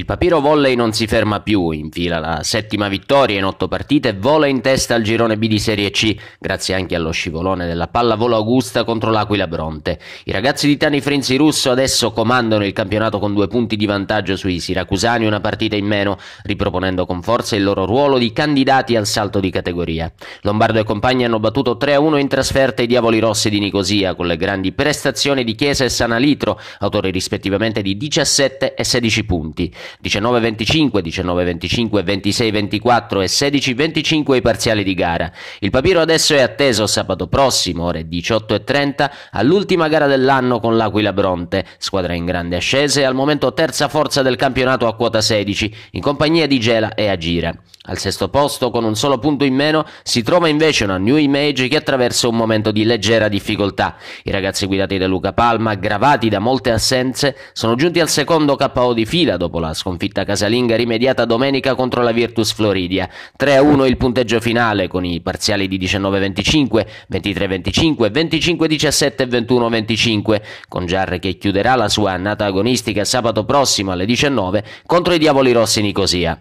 Il Papiro Volley non si ferma più, infila la settima vittoria in otto partite vola in testa al girone B di Serie C, grazie anche allo scivolone della pallavolo Augusta contro l'Aquila Bronte. I ragazzi di Tani Frenzi Russo adesso comandano il campionato con due punti di vantaggio sui siracusani, una partita in meno, riproponendo con forza il loro ruolo di candidati al salto di categoria. Lombardo e compagni hanno battuto 3-1 in trasferta i Diavoli Rossi di Nicosia, con le grandi prestazioni di Chiesa e Sanalitro, autori rispettivamente di 17 e 16 punti. 19.25, 19.25, 26.24 e 16.25 i parziali di gara. Il papiro adesso è atteso sabato prossimo, ore 18.30, all'ultima gara dell'anno con l'Aquila Bronte, squadra in grande ascese e al momento terza forza del campionato a quota 16, in compagnia di Gela e Agira. Al sesto posto, con un solo punto in meno, si trova invece una New Image che attraversa un momento di leggera difficoltà. I ragazzi guidati da Luca Palma, aggravati da molte assenze, sono giunti al secondo KO di fila dopo la sconfitta casalinga rimediata domenica contro la Virtus Floridia. 3-1 il punteggio finale con i parziali di 19-25, 23-25, 25-17 e 21-25, con Giarre che chiuderà la sua annata agonistica sabato prossimo alle 19 contro i Diavoli Rossi Nicosia.